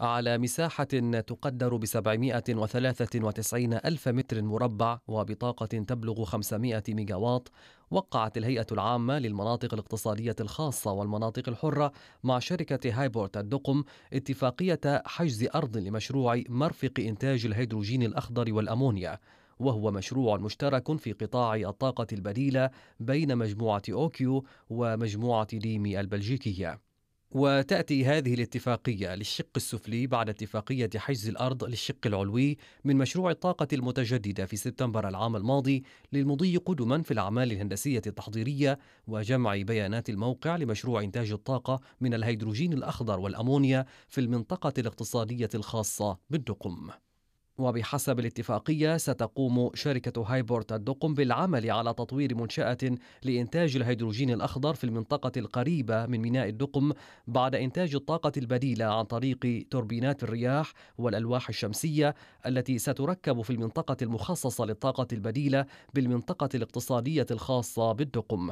على مساحة تقدر ب 793 ألف متر مربع وبطاقة تبلغ 500 ميجاوات وقعت الهيئة العامة للمناطق الاقتصادية الخاصة والمناطق الحرة مع شركة هايبورت الدقم اتفاقية حجز أرض لمشروع مرفق إنتاج الهيدروجين الأخضر والأمونيا وهو مشروع مشترك في قطاع الطاقة البديلة بين مجموعة أوكيو ومجموعة ديمي البلجيكية وتأتي هذه الاتفاقية للشق السفلي بعد اتفاقية حجز الأرض للشق العلوي من مشروع الطاقة المتجددة في سبتمبر العام الماضي للمضي قدما في الأعمال الهندسية التحضيرية وجمع بيانات الموقع لمشروع إنتاج الطاقة من الهيدروجين الأخضر والأمونيا في المنطقة الاقتصادية الخاصة بالدقم. وبحسب الاتفاقية ستقوم شركة هايبورت الدقم بالعمل على تطوير منشأة لإنتاج الهيدروجين الأخضر في المنطقة القريبة من ميناء الدقم بعد إنتاج الطاقة البديلة عن طريق توربينات الرياح والألواح الشمسية التي ستركب في المنطقة المخصصة للطاقة البديلة بالمنطقة الاقتصادية الخاصة بالدقم.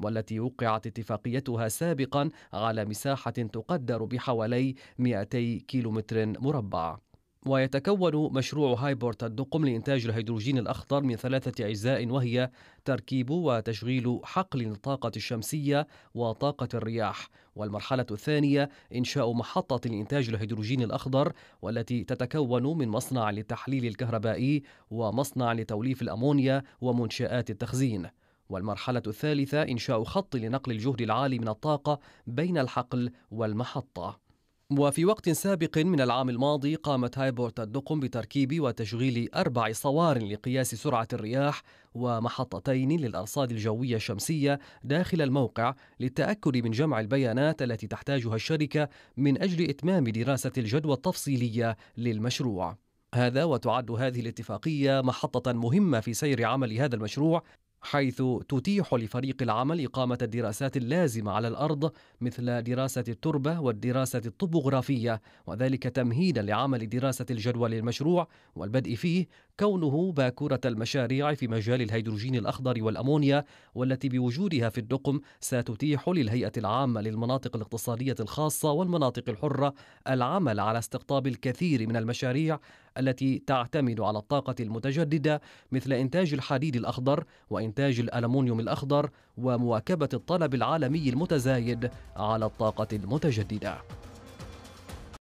والتي وقعت اتفاقيتها سابقا على مساحة تقدر بحوالي 200 كيلومتر مربع ويتكون مشروع هايبورت الدقم لإنتاج الهيدروجين الأخضر من ثلاثة أجزاء وهي تركيب وتشغيل حقل الطاقة الشمسية وطاقة الرياح والمرحلة الثانية إنشاء محطة لإنتاج الهيدروجين الأخضر والتي تتكون من مصنع للتحليل الكهربائي ومصنع لتوليف الأمونيا ومنشآت التخزين والمرحلة الثالثة إنشاء خط لنقل الجهد العالي من الطاقة بين الحقل والمحطة وفي وقت سابق من العام الماضي قامت هايبورت الدقم بتركيب وتشغيل أربع صوار لقياس سرعة الرياح ومحطتين للأرصاد الجوية الشمسية داخل الموقع للتأكد من جمع البيانات التي تحتاجها الشركة من أجل إتمام دراسة الجدوى التفصيلية للمشروع هذا وتعد هذه الاتفاقية محطة مهمة في سير عمل هذا المشروع حيث تتيح لفريق العمل إقامة الدراسات اللازمة على الأرض مثل دراسة التربة والدراسة الطبوغرافية وذلك تمهيدا لعمل دراسة الجدول المشروع والبدء فيه كونه باكورة المشاريع في مجال الهيدروجين الأخضر والأمونيا والتي بوجودها في الدقم ستتيح للهيئة العامة للمناطق الاقتصادية الخاصة والمناطق الحرة العمل على استقطاب الكثير من المشاريع التي تعتمد على الطاقة المتجددة مثل إنتاج الحديد الأخضر وإنتاج الألمونيوم الأخضر ومواكبة الطلب العالمي المتزايد على الطاقة المتجددة.